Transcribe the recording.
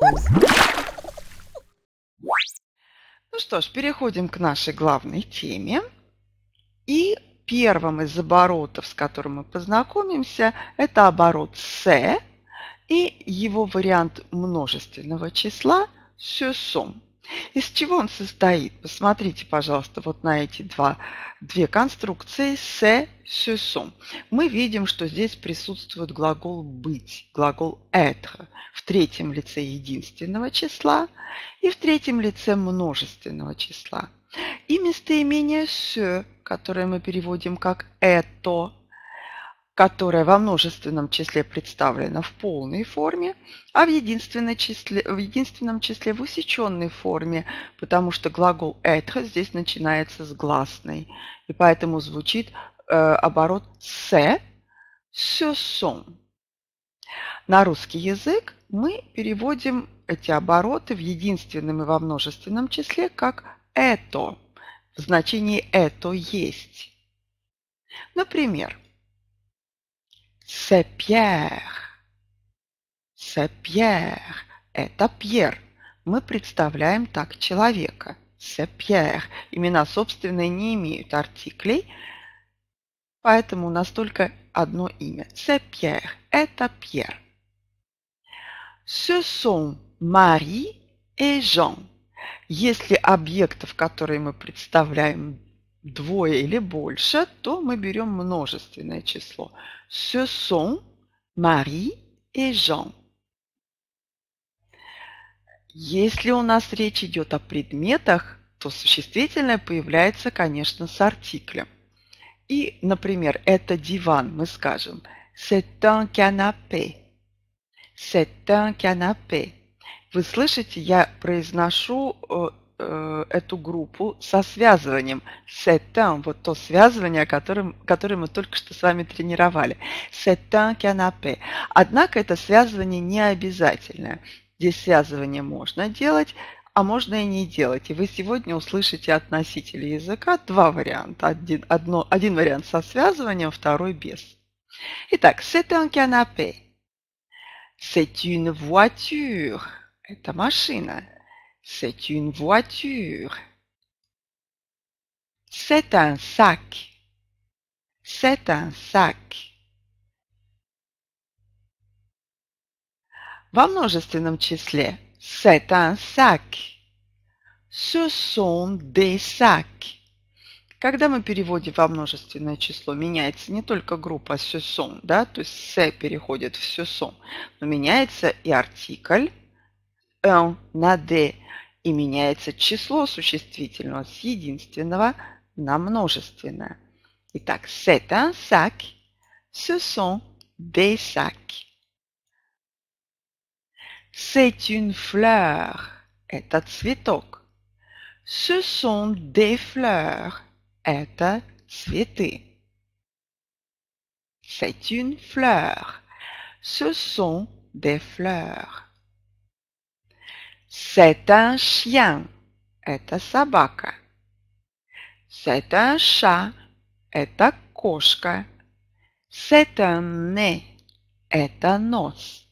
Ну что ж, переходим к нашей главной теме. И первым из оборотов, с которым мы познакомимся, это оборот «с» и его вариант множественного числа «сюсом». Из чего он состоит? Посмотрите, пожалуйста, вот на эти два, две конструкции «se», «se sont». Мы видим, что здесь присутствует глагол «быть», глагол «être» в третьем лице единственного числа и в третьем лице множественного числа. И местоимение «se», которое мы переводим как «это», которая во множественном числе представлена в полной форме, а в, единственном числе, в единственном числе в усеченной форме, потому что глагол «être» здесь начинается с гласной, и поэтому звучит э, оборот «с», «se sont». На русский язык мы переводим эти обороты в единственном и во множественном числе как «это», в значении «это есть». Например, C'est Pierre. C'est Pierre. Это Пьер. Мы представляем так человека. C'est Pierre. Имена собственные не имеют артиклей, поэтому у нас только одно имя. C'est Pierre. Это Пьер. Ce sont Marie et Jean. Если объектов, которые мы представляем, двое или больше, то мы берем множественное число. Ce sont Marie et Jean. Если у нас речь идет о предметах, то существительное появляется, конечно, с артиклем. И, например, это диван, мы скажем «c'est un canapé», «c'est un canapé». Вы слышите, я произношу э, Э, эту группу со связыванием. Сетан, вот то связывание, которым, которое мы только что с вами тренировали. Сетан канапе. Однако это связывание не обязательное. Здесь связывание можно делать, а можно и не делать. И вы сегодня услышите от носителя языка два варианта. Один, одно, один вариант со связыванием, второй без. Итак, c'est un canapé. C'est une voiture. Это машина. C'est une voiture. C'est un sac. C'est un sac. Во множественном числе c'est un sac. Ce sont des sacs. Когда мы переводим во множественное число, меняется не только группа ce sont, да, то есть «се» переходит в «ce sont», но меняется и артикль «эн» на «д» и меняется число существительного с единственного на множественное. Итак, c'est un sac, ce sont des sacs. C'est une fleur, это цветок. Ce sont des fleurs, это цветы. C'est une fleur, ce sont des fleurs. C'est un chien. Это собака. C'est un chat. Это кошка. C'est un nez. Это нос.